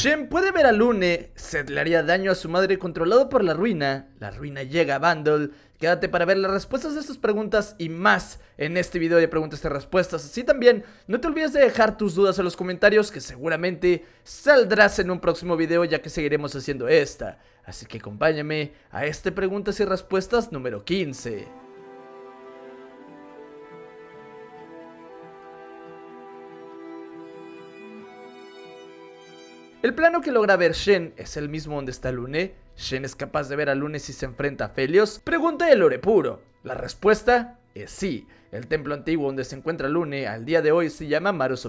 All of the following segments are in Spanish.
Shen puede ver a Lune, ¿Se le haría daño a su madre controlado por la ruina, la ruina llega a Vandal, quédate para ver las respuestas de estas preguntas y más en este video de preguntas y respuestas, así también no te olvides de dejar tus dudas en los comentarios que seguramente saldrás en un próximo video ya que seguiremos haciendo esta, así que acompáñame a este preguntas y respuestas número 15. El plano que logra ver Shen es el mismo donde está Lune. Shen es capaz de ver a Lune si se enfrenta a Felios. Pregunta de lore puro. La respuesta es sí. El templo antiguo donde se encuentra Lune al día de hoy se llama Marus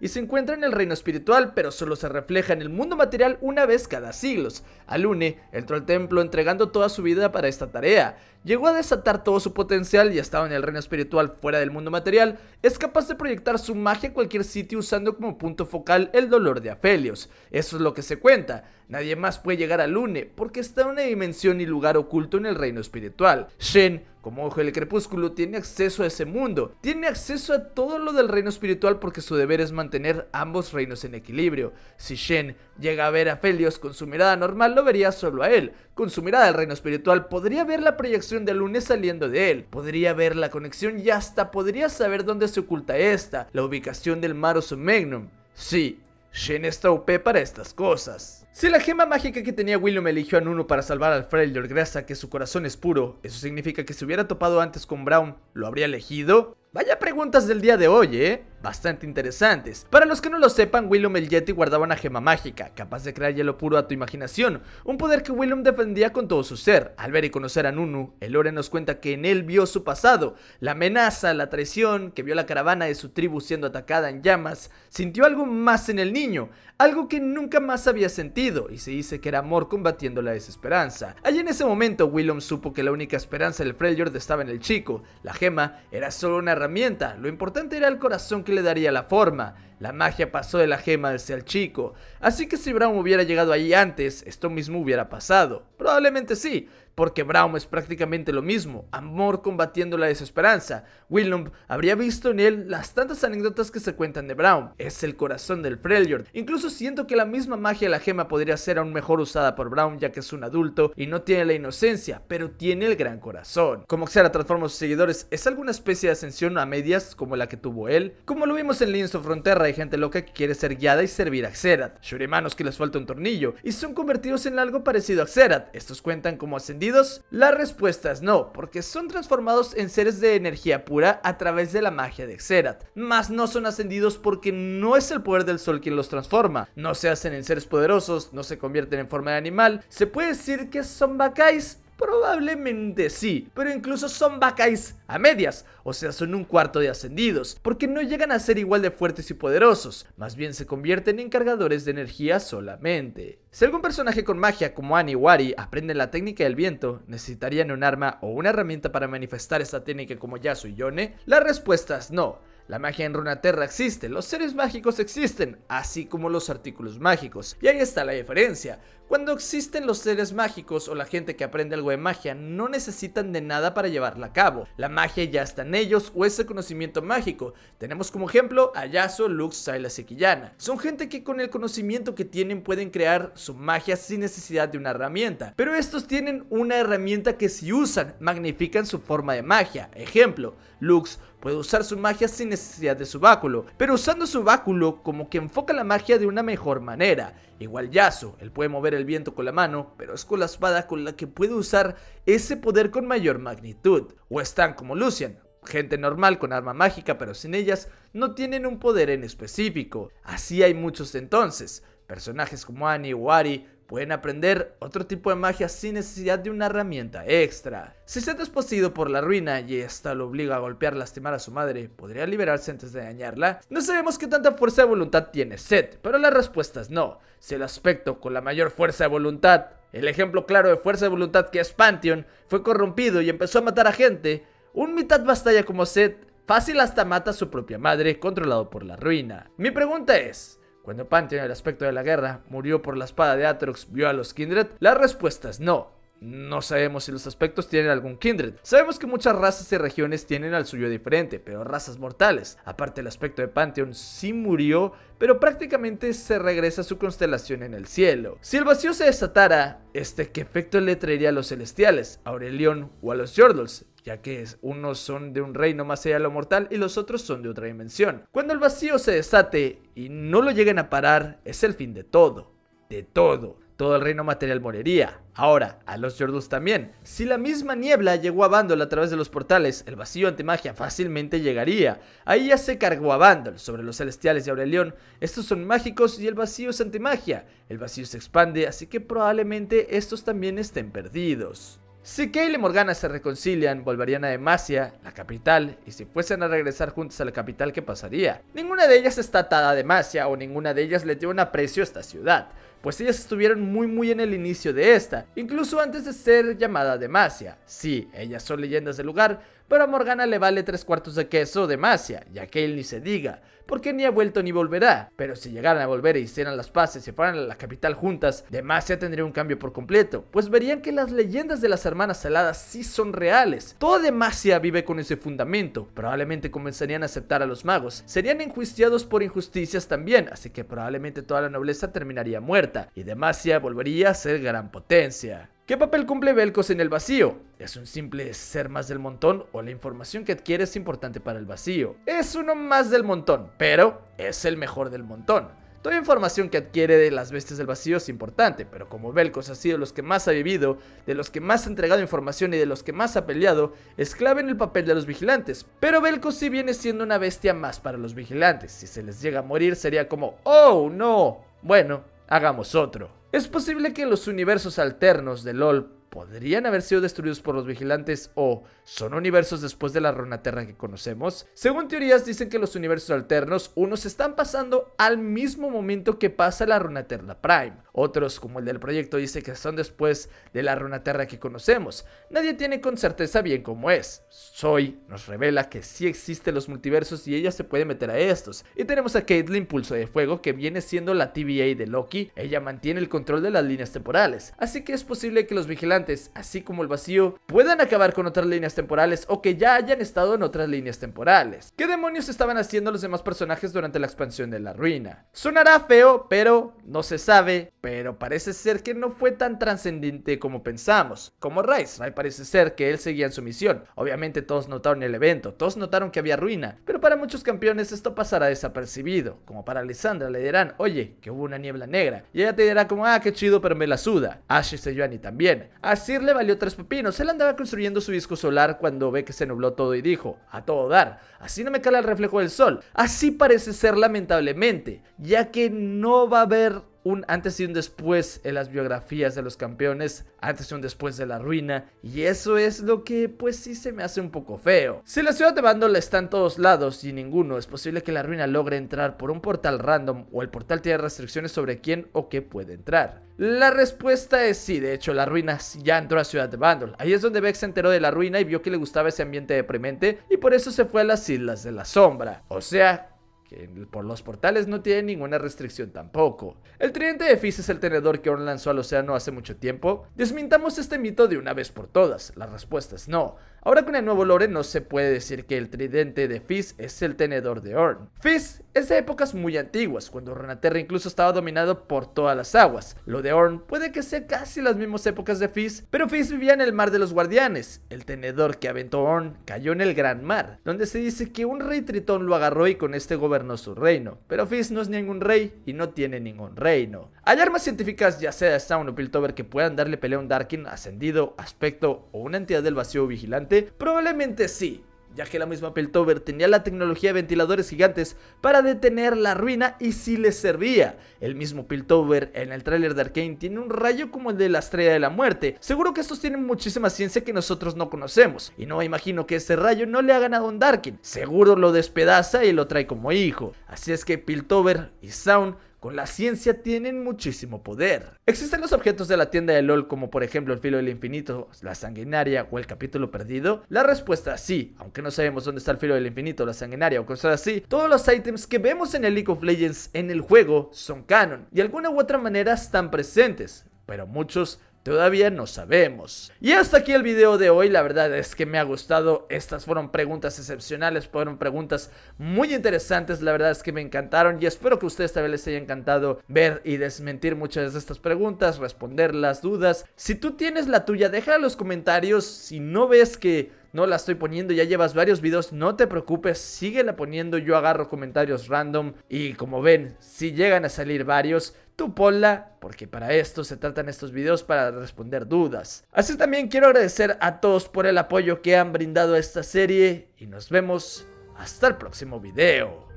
y se encuentra en el reino espiritual, pero solo se refleja en el mundo material una vez cada siglos. A Lune entró al templo entregando toda su vida para esta tarea. Llegó a desatar todo su potencial y estaba en el reino espiritual fuera del mundo material. Es capaz de proyectar su magia a cualquier sitio usando como punto focal el dolor de Aphelios. Eso es lo que se cuenta. Nadie más puede llegar a Lune porque está en una dimensión y lugar oculto en el reino espiritual. Shen como Ojo del Crepúsculo, tiene acceso a ese mundo. Tiene acceso a todo lo del reino espiritual porque su deber es mantener ambos reinos en equilibrio. Si Shen llega a ver a Felios con su mirada normal, lo vería solo a él. Con su mirada al reino espiritual, podría ver la proyección del lunes saliendo de él. Podría ver la conexión y hasta podría saber dónde se oculta esta, la ubicación del Maros Magnum. Sí, Shen está para estas cosas. Si la gema mágica que tenía William eligió a Nuno para salvar al Freljord gracias a que su corazón es puro, ¿eso significa que si hubiera topado antes con Brown, lo habría elegido? Vaya preguntas del día de hoy, ¿eh? bastante interesantes. Para los que no lo sepan, Willem el Yeti guardaba una gema mágica, capaz de crear hielo puro a tu imaginación, un poder que Willem defendía con todo su ser. Al ver y conocer a Nunu, el Lore nos cuenta que en él vio su pasado, la amenaza, la traición, que vio la caravana de su tribu siendo atacada en llamas, sintió algo más en el niño, algo que nunca más había sentido, y se dice que era amor combatiendo la desesperanza. Allí en ese momento, Willem supo que la única esperanza del Freljord estaba en el chico, la gema era solo una herramienta, lo importante era el corazón que le daría la forma. La magia pasó de la gema hacia el chico, así que si Brown hubiera llegado ahí antes, esto mismo hubiera pasado. Probablemente sí, porque Brown es prácticamente lo mismo, amor combatiendo la desesperanza. Willump habría visto en él las tantas anécdotas que se cuentan de Brown. es el corazón del Freljord. Incluso siento que la misma magia de la gema podría ser aún mejor usada por Brown ya que es un adulto y no tiene la inocencia, pero tiene el gran corazón. Como Xara transforma a sus seguidores, ¿es alguna especie de ascensión a medias como la que tuvo él? Como lo vimos en Lions of Frontera de gente loca que quiere ser guiada y servir a Xerath, Shurimanos que les falta un tornillo y son convertidos en algo parecido a Xerath. ¿Estos cuentan como ascendidos? La respuesta es no, porque son transformados en seres de energía pura a través de la magia de Xerath, mas no son ascendidos porque no es el poder del sol quien los transforma, no se hacen en seres poderosos, no se convierten en forma de animal, se puede decir que son Bakais Probablemente sí, pero incluso son Bakais a medias, o sea, son un cuarto de ascendidos, porque no llegan a ser igual de fuertes y poderosos, más bien se convierten en cargadores de energía solamente. Si algún personaje con magia como Annie Wari aprende la técnica del viento, ¿necesitarían un arma o una herramienta para manifestar esta técnica como Yasu y Yone? La respuesta es no. La magia en Runaterra existe, los seres mágicos existen, así como los artículos mágicos. Y ahí está la diferencia. Cuando existen los seres mágicos o la gente que aprende algo de magia, no necesitan de nada para llevarla a cabo. La magia ya está en ellos o ese conocimiento mágico. Tenemos como ejemplo a Yasuo, Lux, Silas y sequillana Son gente que con el conocimiento que tienen pueden crear su magia sin necesidad de una herramienta. Pero estos tienen una herramienta que si usan, magnifican su forma de magia. Ejemplo, Lux puede usar su magia sin necesidad de su báculo, pero usando su báculo como que enfoca la magia de una mejor manera. Igual Yasuo, él puede mover el el viento con la mano, pero es con la espada con la que puede usar ese poder con mayor magnitud. O están como Lucian, gente normal con arma mágica, pero sin ellas no tienen un poder en específico. Así hay muchos entonces, personajes como Annie o Ari pueden aprender otro tipo de magia sin necesidad de una herramienta extra. Si se es poseído por la ruina y esta lo obliga a golpear lastimar a su madre, ¿podría liberarse antes de dañarla? No sabemos qué tanta fuerza de voluntad tiene Seth, pero la respuesta es no. Si el aspecto con la mayor fuerza de voluntad, el ejemplo claro de fuerza de voluntad que es Pantheon, fue corrompido y empezó a matar a gente, un mitad bastalla como Seth fácil hasta mata a su propia madre controlado por la ruina. Mi pregunta es, cuando Pantheon, el aspecto de la guerra, murió por la espada de Atrox, vio a los Kindred, la respuesta es no. No sabemos si los aspectos tienen algún kindred. Sabemos que muchas razas y regiones tienen al suyo diferente, pero razas mortales. Aparte, el aspecto de Pantheon sí murió, pero prácticamente se regresa a su constelación en el cielo. Si el vacío se desatara, ¿este qué efecto le traería a los celestiales, a Aurelion o a los Yordles? ya que unos son de un reino más allá de lo mortal y los otros son de otra dimensión. Cuando el vacío se desate y no lo lleguen a parar, es el fin de todo, de todo. Todo el reino material moriría. Ahora, a los Yordus también. Si la misma niebla llegó a Vandal a través de los portales, el vacío antimagia fácilmente llegaría. Ahí ya se cargó a Vandal sobre los celestiales y Aurelión. Estos son mágicos y el vacío es antimagia. El vacío se expande, así que probablemente estos también estén perdidos. Si Kale y Morgana se reconcilian, volverían a Demacia, la capital, y si fuesen a regresar juntas a la capital, ¿qué pasaría? Ninguna de ellas está atada a Demacia o ninguna de ellas le tiene un aprecio a esta ciudad, pues ellas estuvieron muy muy en el inicio de esta, incluso antes de ser llamada Demacia. Sí, ellas son leyendas del lugar, pero a Morgana le vale tres cuartos de queso Demacia, ya que él ni se diga, porque ni ha vuelto ni volverá. Pero si llegaran a volver e hicieran las paces y fueran a la capital juntas, Demacia tendría un cambio por completo, pues verían que las leyendas de las hermanas saladas sí son reales. Toda Demacia vive con ese fundamento, probablemente comenzarían a aceptar a los magos, serían enjuiciados por injusticias también, así que probablemente toda la nobleza terminaría muerta, y Demacia volvería a ser gran potencia. ¿Qué papel cumple Belcos en el vacío? ¿Es un simple ser más del montón o la información que adquiere es importante para el vacío? Es uno más del montón, pero es el mejor del montón. Toda información que adquiere de las bestias del vacío es importante, pero como Belcos ha sido los que más ha vivido, de los que más ha entregado información y de los que más ha peleado, es clave en el papel de los vigilantes. Pero Belcos sí viene siendo una bestia más para los vigilantes. Si se les llega a morir sería como, oh no. Bueno, hagamos otro. Es posible que los universos alternos de LOL podrían haber sido destruidos por los vigilantes o son universos después de la terra que conocemos. Según teorías dicen que los universos alternos, unos están pasando al mismo momento que pasa la runa Terra Prime, otros como el del proyecto dicen que son después de la runa terra que conocemos. Nadie tiene con certeza bien cómo es. Soy nos revela que sí existen los multiversos y ella se puede meter a estos. Y tenemos a Caitlyn Pulso de Fuego que viene siendo la TVA de Loki, ella mantiene el control de las líneas temporales, así que es posible que los vigilantes así como el vacío, puedan acabar con otras líneas temporales o que ya hayan estado en otras líneas temporales. ¿Qué demonios estaban haciendo los demás personajes durante la expansión de la ruina? Sonará feo, pero no se sabe, pero parece ser que no fue tan trascendente como pensamos. Como Rice, parece ser que él seguía en su misión. Obviamente todos notaron el evento, todos notaron que había ruina, pero para muchos campeones esto pasará desapercibido. Como para Alessandra le dirán, oye, que hubo una niebla negra, y ella te dirá como, ah, qué chido, pero me la suda. Ash y Sejuani también. Así le valió tres pepinos. Él andaba construyendo su disco solar cuando ve que se nubló todo y dijo, a todo dar, así no me cala el reflejo del sol. Así parece ser lamentablemente, ya que no va a haber un antes y un después en las biografías de los campeones, antes y un después de la ruina, y eso es lo que pues sí se me hace un poco feo. Si la ciudad de Bandol está en todos lados y ninguno, es posible que la ruina logre entrar por un portal random o el portal tiene restricciones sobre quién o qué puede entrar. La respuesta es sí, de hecho la ruina ya entró a Ciudad de Bandol. Ahí es donde Beck se enteró de la ruina y vio que le gustaba ese ambiente deprimente y por eso se fue a las Islas de la Sombra. O sea, que por los portales no tiene ninguna restricción tampoco. El tridente de Fizz es el tenedor que Orn lanzó al océano hace mucho tiempo. Desmintamos este mito de una vez por todas, la respuesta es no. Ahora con el nuevo lore no se puede decir que el tridente de Fizz es el tenedor de Orn. Fizz es de épocas muy antiguas, cuando Renaterra incluso estaba dominado por todas las aguas. Lo de Orn puede que sea casi las mismas épocas de Fizz, pero Fizz vivía en el mar de los guardianes. El tenedor que aventó Orn cayó en el gran mar, donde se dice que un rey tritón lo agarró y con este gobernó su reino. Pero Fizz no es ningún rey y no tiene ningún reino. Hay armas científicas, ya sea Sound o Piltover, que puedan darle pelea a un Darkin, Ascendido, Aspecto o una entidad del vacío vigilante? Probablemente sí, ya que la misma Piltover tenía la tecnología de ventiladores gigantes para detener la ruina y si sí les servía. El mismo Piltover en el tráiler de Arkane tiene un rayo como el de la Estrella de la Muerte. Seguro que estos tienen muchísima ciencia que nosotros no conocemos, y no imagino que ese rayo no le ha ganado a un Darkin. Seguro lo despedaza y lo trae como hijo. Así es que Piltover y Sound con la ciencia tienen muchísimo poder. Existen los objetos de la tienda de LOL como por ejemplo el filo del infinito, la sanguinaria o el capítulo perdido. La respuesta es sí, aunque no sabemos dónde está el filo del infinito, la sanguinaria o cosas así. Todos los ítems que vemos en el League of Legends en el juego son canon y de alguna u otra manera están presentes, pero muchos Todavía no sabemos. Y hasta aquí el video de hoy. La verdad es que me ha gustado. Estas fueron preguntas excepcionales. Fueron preguntas muy interesantes. La verdad es que me encantaron. Y espero que a ustedes también les haya encantado ver y desmentir muchas de estas preguntas. Responder las dudas. Si tú tienes la tuya, déjala en los comentarios. Si no ves que no la estoy poniendo, ya llevas varios videos, no te preocupes, síguela poniendo, yo agarro comentarios random y como ven, si llegan a salir varios, Tú ponla porque para esto se tratan estos videos para responder dudas. Así también quiero agradecer a todos por el apoyo que han brindado a esta serie y nos vemos hasta el próximo video.